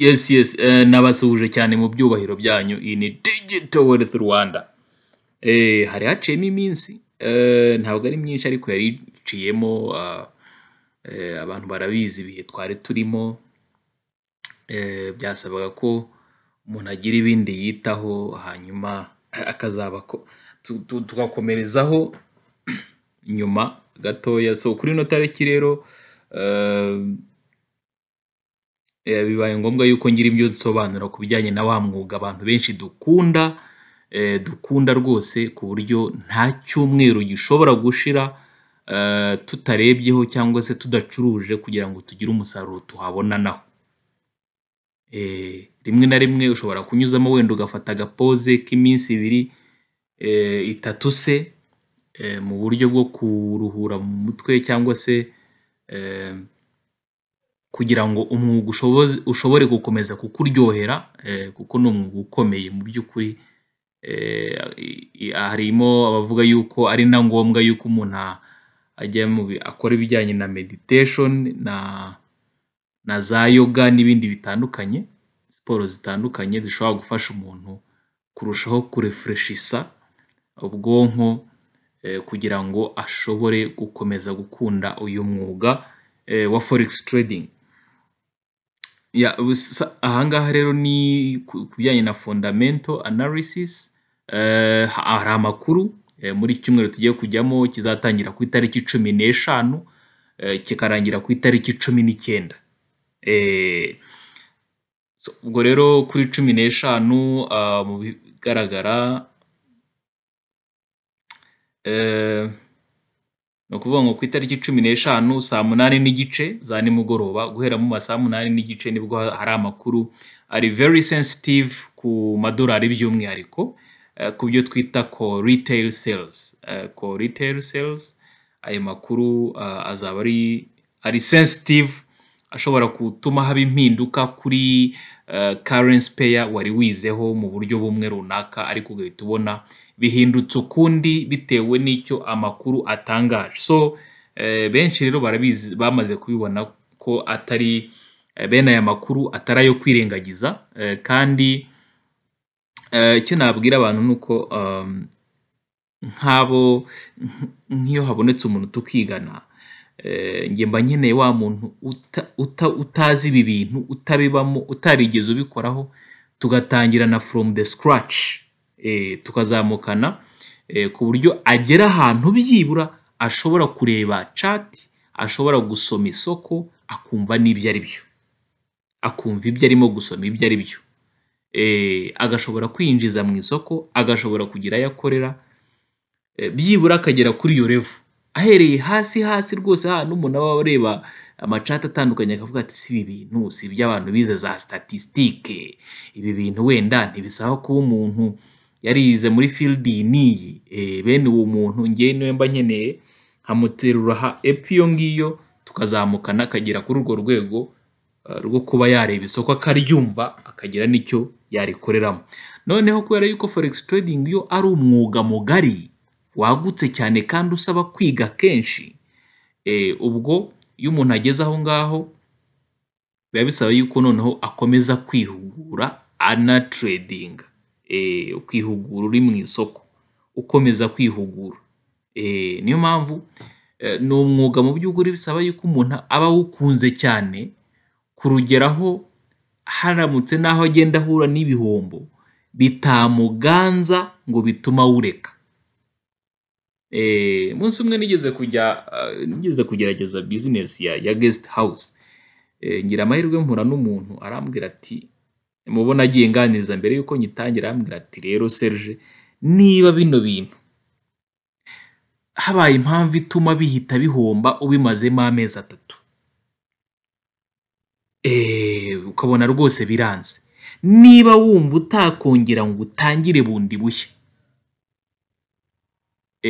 yes yes eh, nabasuhuje cyane mu byubahiro byanyu iyi ni digito weresi rwanda eh, hari haciyemo iminsi eh, ntabwo ari myinshi ariko yari iciyemo ah, abantu barabizi ibihe twari turimo byasabaga ko umuntu agira ibindi yitaho hanyuma akazaba tugakomerezaho nyuma gatoya so kuri ino tariki rero Eh, bibaye ngombwa yuko ngira ibyo nsobanura ku bijyanye na wa mwuga abantu benshi dukunda eh, dukunda rwose ku buryo nta cyumweru gishobora gushira eh, tutarebyeho cyangwa se tudacuruje kugira ngo tugire umusaruro tuhabona naho rimwe na rimwe ushobora kunyuzamo wenda ugafata agapoze k'iminsi ibiri itatu se mu buryo bwo kuruhura mu mutwe cyangwa se kugira ngo umwuga ushobore gukomeza kukuryohera eh, kuko ni umwuga ukomeye mu by'ukuri eh, harimo abavuga yuko ari na ngombwa yuko umuntu ajya akora ibijyanye na meditation na za yoga n'ibindi bitandukanye siporo zitandukanye zishobora gufasha umuntu kurushaho kurefureshisa ubwonko eh, kugira ngo ashobore gukomeza gukunda uyu mwuga wa Forex Trading. Yeah, ubusa rero ni ku bijyanye na fondamento analysis, eh, hari amakuru eh, muri cyumweru tugiye kujyamo kizatangira ku itariki cumi n'eshanu eh, kikarangira ku itariki cumi n'icyenda. Ubwo rero kuri cumi n'eshanu ah, mu bigaragara ni ukuvuga ngo ku itariki cumi n'eshanu saa munani n'igice za nimugoroba guhera mu saa munani n'igice nibwo hari amakuru ari very sensitive ku madolari by'umwihariko eh, ku byo twita ko retail sales eh, ko retail sales ayo makuru eh, azaba ari ari sensitive ashobora gutuma haba impinduka kuri currency pair wari wizeho mu buryo bumwe runaka ariko ugahita ubona bihindutse ukundi bitewe n'icyo amakuru atangaje so eh, benshi rero barabizi bamaze kubibona ko atari eh, bene aya makuru atari ayo kwirengagiza eh, kandi icyo nabwira abantu ni uko um, nk'abo nk'iyo habonetse umuntu tukigana njye mba nkeneye wa muntu utazi ibi bintu utabibamo utarigeze ubikoraho tugatangira na from the scratch. Eh, tukazamukana eh, ku buryo agera ahantu byibura ashobora kureba cati ashobora gusoma isoko akumva n'ibyo ari byo akumva ibyo arimo gusoma ibyo ari byo eh, agashobora kwinjiza mu isoko agashobora kugira ayo akorera byibura akagera kuri iyo revu ahereye hasi hasi rwose ahantu umuntu aba areba amacati atandukanye akavuga ati si ibi bintu si iby'abantu bize za statisitike ibi bintu wenda ntibisaba kuba umuntu yarize muri filidi n'iyi eh, bene uwo muntu ngewe niwe mba nkeneye nkamuterura epfo iyo ngiyo tukazamukana akagera kuri urwo rwego eh, rwo kuba yareba isoko akaryumva akagira n'icyo yarikoreramo noneho kubera yuko forex trading yo ari umwuga mugari wagutse cyane kandi usaba kwiga kenshi eh, ubwo iyo umuntu ageze aho ngaho biba bisaba yuko noneho akomeza kwihugura anateredinga ukihugura eh, uri mu isoko ukomeza kwihugura eh, niyo mpamvu eh, ni umwuga mu by'ukuri bisaba yuko umuntu aba awukunze cyane kurugeraho haramutse n'aho agenda ahura n'ibihombo bitamuganza ngo bituma awureka munsi umwe nigeze kujya nigeze kugerageza bizinesi ya gesiti hawuzi ngira amahirwe mpura n'umuntu arambwira ati mubona agiye nganiriza mbere yuko nyitangira arambwira ati rero serge niba bino bintu habaye impamvu ituma bihita bihomba ubimazemo amezi atatu eh, ukabona rwose biranze niba wumva utakongera ngo utangire bundi bushya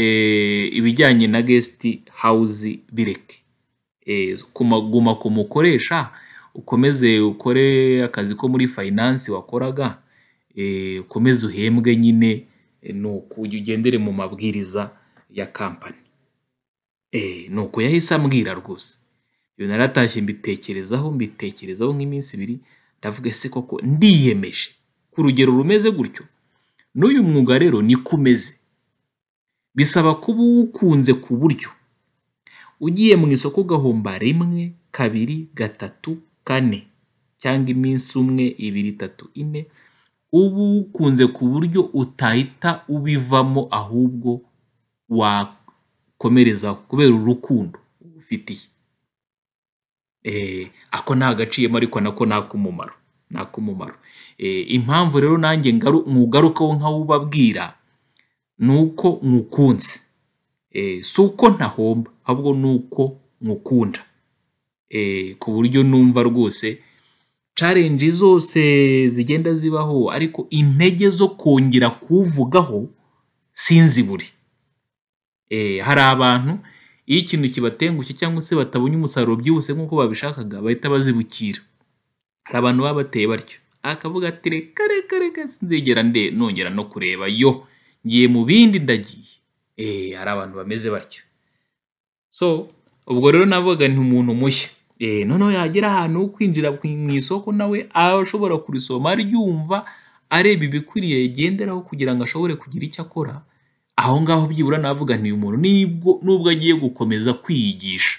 eh, ibijyanye na gesiti hawuzi bireke eh, guma ku mukoresha ukomeze ukore akazi ko muri fayinansi wakoraga, eh, ukomeze uhembwe nyine eh, nuko ugendere mu mabwiriza ya kampani. Eh, nuko yahise ambwira rwose, ibyo naratashye mbitekerezaho mbitekerezaho nk'iminsi ibiri ndavuga se koko ndiyemeje ku rugero rumeze gutyo, n'uyu mwuga rero niko umeze, bisaba kuba uwukunze ku buryo ugiye mu isoko ugahomba rimwe, kabiri, gatatu, kane cyangwa iminsi umwe, ibiri, itatu, ine, uba uwukunze ku buryo utahita ubivamo ahubwo wakomerezaho kubera urukundo ufitiye eh, Ako ni agaciyemo ariko nako ni ak'umumaro, eh, Impamvu rero nanjye nywugarukaho nkawubabwira ni uko mwukunze, eh, si uko ntahomba ahubwo ni uko mwukunda. Eh, ku buryo numva rwose carenji zose zigenda zibaho ariko intege zo kongera kuvugaho sinzi buri eh, hari abantu iyo ikintu kibatengushye cyangwa se batabonye umusaruro byihuse nk'uko babishakaga bahita bazibukira hari abantu baba bateye batyo akavuga ati reka reka reka sinzigera nde nongera no kureba yo ngiye mu bindi ndagiye eh, hari abantu bameze batyo so ubwo rero navuga ni umuntu mushya Eh, noneho yagera ahantu ho kwinjira mu isoko nawe ashobora kurisoma ryumva areba ibikwiriye yagenderaho kugira ngo ashobore kugira icyo akora aho ngaho byibura navuga ni uyu muntu nubwo agiye gukomeza kwiyigisha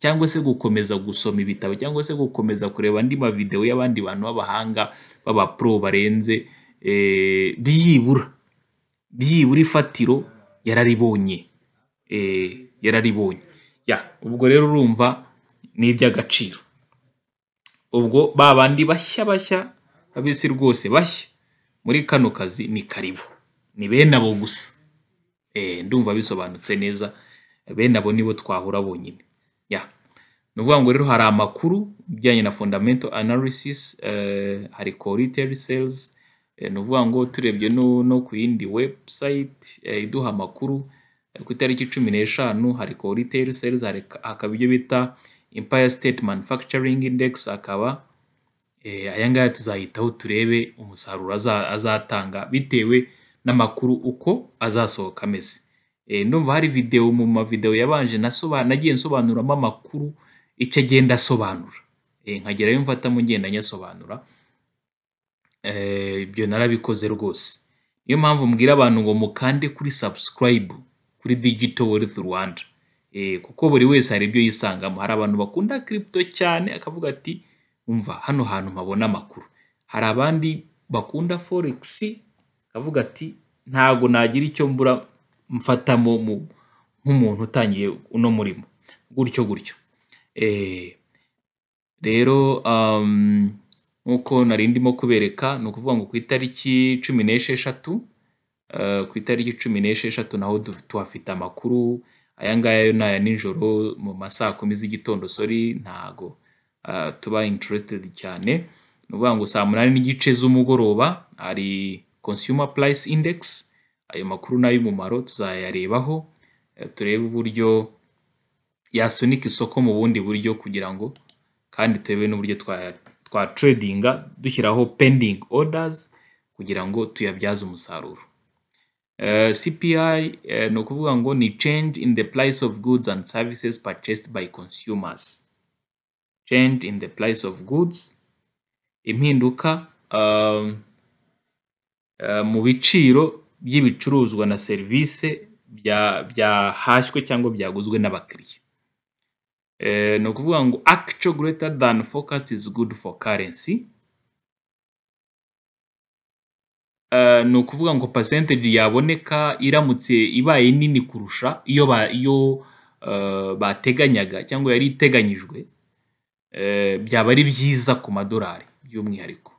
cyangwa se gukomeza gusoma ibitabo cyangwa se gukomeza kureba andi mavidewo y'abandi bantu b'abahanga b'abapro barenze eh, byibura byibura ifatiro yararibonye eh, yararibonye ubwo rero urumva ni iby'agaciro ubwo ba bandi bashya bashya babisi rwose bashya muri kano kazi ni karibu ni bene abo gusa eh, ndumva bisobanutse neza bene abo nibo twahura bonyine ni ukuvuga ngo rero hari amakuru bijyanye na fundamento analysis eh, hari koriteri selizi eh, ni ukuvuga ngo turebye no ku yindi webusayiti iduha amakuru ku itariki cumi n'eshanu hari koriteri selizi hakaba ibyo bita Empire State Manufacturing Index, akaba eh, aya ngaya tuzayitaho turebe umusaruro azatanga bitewe n'amakuru uko azasohoka ameze. Eh, ndumva hari video mu mavideo yabanje nagiye nsobanuramo amakuru icyo agenda asobanura, eh, nkagerayo mfatamo ngenda nyasobanura, ibyo narabikoze rwose. Niyo mpamvu mbwira abantu ngo mukande kuri subscribe kuri Digital Wealth Rwanda. Eh, kuko buri wese hari ibyo yisangamo hari abantu bakunda kiripito cyane akavuga ati umva hano hantu mpabona amakuru hari abandi bakunda foregisi akavuga ati ntago nagira icyo mbura mfatamo nk'umuntu utangiye uno murimo gutyo gutyo eh, rero um, nk'uko nari ndimo kubereka ni ukuvuga ngo ku itariki cumi n'esheshatu eh, ku itariki cumi n'esheshatu naho tuhafite amakuru aya ngaya yo ni nijoro mu ma saa kumi z'igitondo sori ntago ah, tuba interested cyane ni ukuvuga ngo saa munani n'igice z'umugoroba hari consumer price index ayo makuru ni ay'umumaro tuzayarebaho eh, turebe uburyo yasunika isoko mu bundi buryo kugira ngo kandi turebe n'uburyo twa tradinga dushyiraho pending orders kugira ngo tuyabyaze umusaruro Uh, CPI ni ukuvuga uh, ngo ni change in the price of goods and services purchased by consumers change in the price of goods impinduka um, uh, mu biciro by'ibicuruzwa na serivisi byahashywe cyangwa byaguzwe n'abakiriya ni ukuvuga ngo actual greater than focus is good for currency Eh, ni ukuvuga ngo percentage yaboneka iramutse ibaye nini kurusha iyo eh, bateganyaga cyangwa yari iteganyijwe eh, byaba ari byiza ku madolari by'umwihariko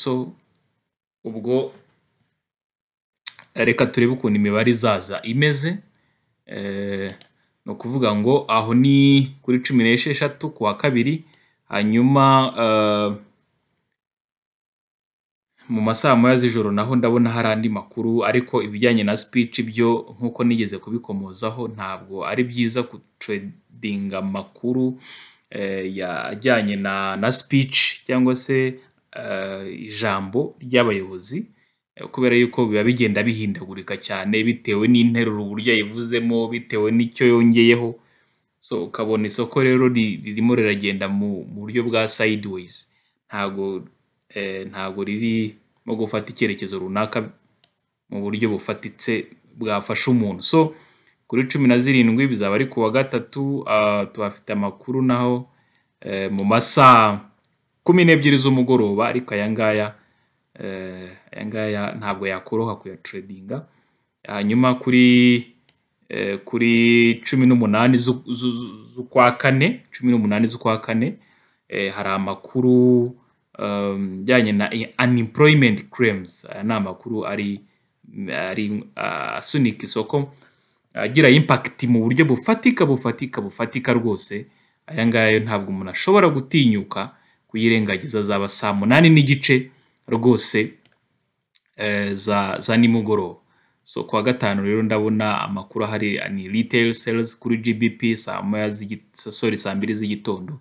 so ubwo reka turebe ukuntu imibare izaza imeze ni ukuvuga ngo aho ni kuri cumi n'esheshatu ku wa kabiri hanyuma mu ma moya z'ijoro naho ndabona hari andi makuru ariko ibijyanye na speech byo nk'uko nigeze kubikomozaho ntabwo ari byiza gutredinga amakuru eh, ajyanye na na speech cyangwa se eh, ijambo ry'abayobozi eh, kubera yuko biba bigenda bihindagurika cyane bitewe n'interuro uburyo yivuzemo bitewe n'icyo yongeyeho so ukabona isoko rero ririmo riragenda mu buryo bwa sideways ntabwo... Eh, ntabwo ririmo gufata icyerekezo runaka mu buryo bufatitse bwafasha umuntu so kuri cumi na zirindwi bizaba ari ku wa gatatu ah, tuhafite amakuru naho eh, mu masaha kumi n'ebyiri z'umugoroba ariko aya ngaya eh, aya ngaya ntabwo yakoroha kuyatredinga hanyuma kuri kuri cumi n'umunani z'ukwa kane cumi n'umunani z'ukwa kane hari amakuru bijyanye um, na unemployment claims aya uh, ni amakuru ari asunika uh, isoko agira uh, impakiti mu buryo bufatika bufatika bufatika rwose aya ngaya ntabwo umuntu ashobora gutinyuka kuyirengagiza zaba saa munani n'igice rwose za nimugoroba so kuwa gatanu rero ndabona amakuru ahari ni retail sales kuri gbp saa moya sorry saa mbiri z'igitondo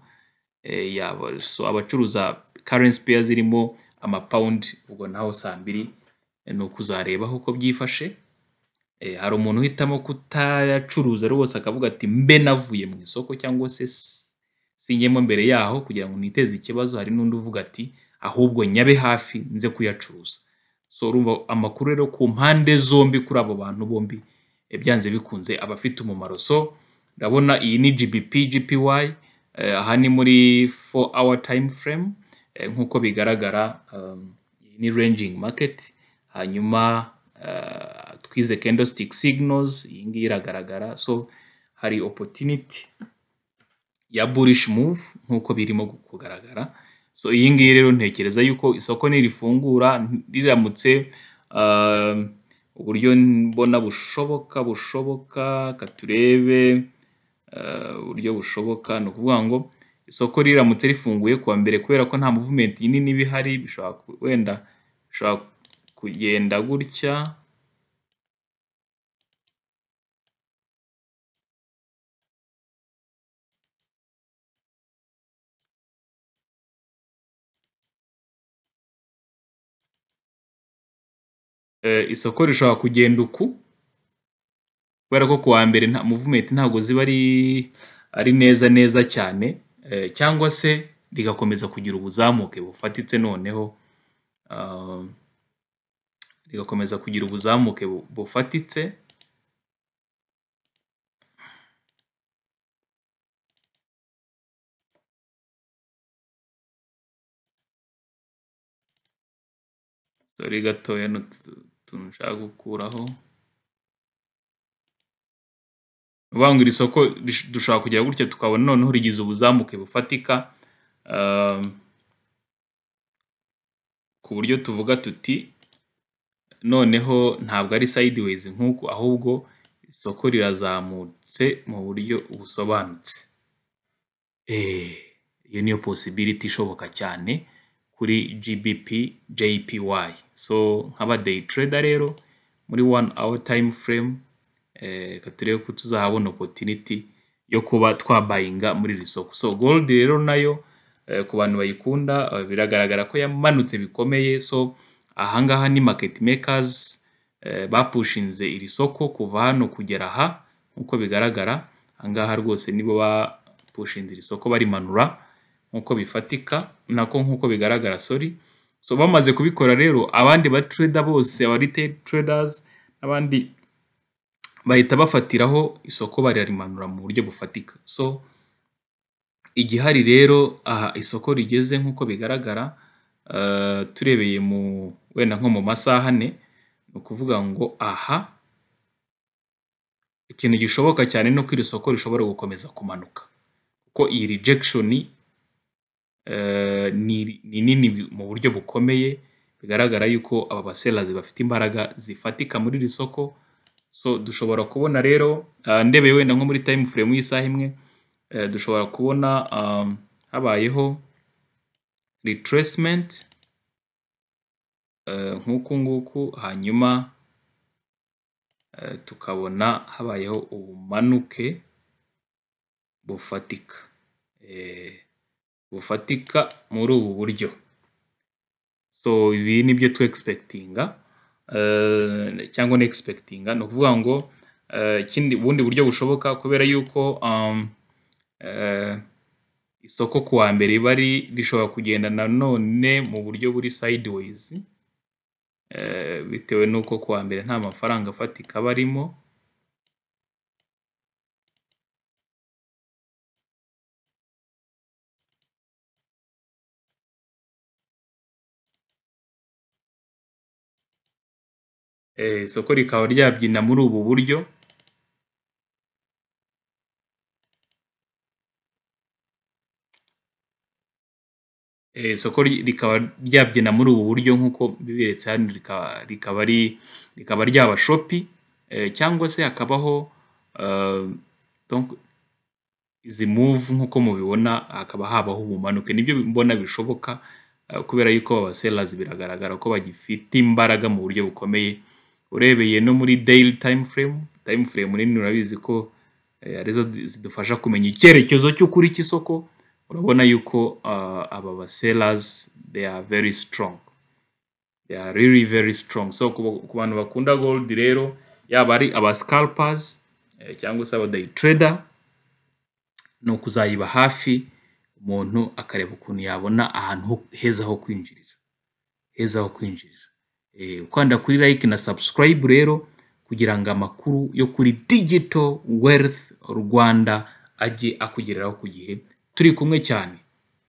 so abacuruza currency pair zirimo amapawundi ubwo naho saa mbiri eh, ni ukuzarebaho uko byifashe eh, hari umuntu uhitamo kutayacuruza rwose akavuga ati mbe navuye mu isoko cyangwa se singemo mbere yaho kugira ngo niteze ikibazo hari n'undi uvuga ati ahubwo nyabe hafi nze kuyacuruza so urumva amakuru rero ku mpande zombi kuri abo bantu bombi eh, byanze bikunze abafite afite umumaro so ndabona iyi ni GBP GPY aha ni muri 4 hour time frame Eh, nk'uko bigaragara um, ni ranging market hanyuma eh, twize candlestick signals iyi ngiyi iragaragara so hari opportunity ya bullish move nk'uko birimo kugaragara so iyi ngiyi rero ntekereza yuko isoko nirifungura riramutse um, uburyo mbona bushoboka bushoboka katurebe eh, uburyo bushoboka ni ukuvuga ngo isoko riramutse rifunguye kuwa mbere kubera ko nta muvumenti nini iba ihari bishobora wenda bishobora kugenda gutya eh, isoko rishobora kugenda uku kubera ko kuwa mbere nta muvumenti ntabwo ziba ari ari neza neza cyane Eh, cyangwa se rigakomeza kugira ubuzamuke bufatitse noneho um, rigakomeza kugira ubuzamuke bufatitse dore gatoya utuntu nshaka gukuraho ukuvuga ngo iri soko dushobora kugera gutya tukabona noneho rigize ubuzamuke bufatika um, ku buryo tuvuga tuti noneho ntabwo ari side sayidiweyizi nkuko ahubwo isoko rirazamutse mu buryo busobanutse, eh, iyo niyo posibiriti ishoboka cyane kuri GBP JPY, so nk'aba deyi tereda rero muri one awa tayimu furemu. Eh, reka turebe ko tuzahabona opotiniti yo kuba twabayinga muri iri soko so gold rero nayo eh, ku bantu bayikunda eh, biragaragara ko yamanutse bikomeye so ahangaha ni market makers bapushinze iri soko kuva hano kugera aha nk'uko bigaragara ahangaha rwose nibo bapushinze iri soko barimanura nk'uko bifatika nako nk'uko bigaragara sori so bamaze kubikora rero abandi batreda bose aba retail traders n'abandi bahita bafatiraho isoko bararimanura mu buryo bufatika so igihari rero aha isoko rigeze nk'uko bigaragara eh, turebeye mu wenda nko mu masaha ane ni ukuvuga ngo aha ikintu gishoboka cyane ni uko iri soko rishobora gukomeza kumanuka kuko iyi rejection eh, ni nini mu buryo bukomeye bigaragara yuko aba baserazi bafite imbaraga zifatika muri iri soko so dushobora kubona rero uh, ndebeye wenda nko muri time frame y'isaha imwe uh, dushobora kubona um, habayeho retracement uh, nk'uku nguku hanyuma tukabona habayeho ubumanuke bufatika eh, bufatika muri ubu buryo so ibi ni byo twegispekitinga Eh, cyangwa ni egisipegitinga ni ukuvuga ngo eh, ubundi buryo bushoboka kubera yuko um, eh, isoko ku wa mbere riba rishobora kugenda nanone mu buryo buri sayidiweyizi bitewe n'uko ku wa mbere nta mafaranga afatika barimo Eh, isoko rikaba ryabyina muri ubu buryo eh, isoko rikaba ryabyina muri ubu buryo nk'uko biberetse hano rikaba rikaba ryaba shopi eh, cyangwa se hakabaho izi muvu nk'uko mubibona hakaba habaho ubumanuke nibyo mbona bishoboka kubera yuko abaserazi biragaragara ko bagifite imbaraga mu buryo bukomeye. urebeye no muri dayili tayimu furemu tayimu furemu nini urabizi ko eh, arizo zidufasha kumenya icyerekezo cy'ukuri cy'isoko urabona yuko ah, aba baserazi they are very strong they are really very strong so ku bantu bakunda gold rero yaba ari aba scalpers eh, cyangwa se aba ni ukuzayiba hafi umuntu akareba ukuntu yabona ahantu heza ho kwinjirira heza ho kwinjirira ukanda eh, kuri like na subscribe rero kugira ngo amakuru yo kuri digital wealth rwanda ajye akugereraho ku gihe turi kumwe cyane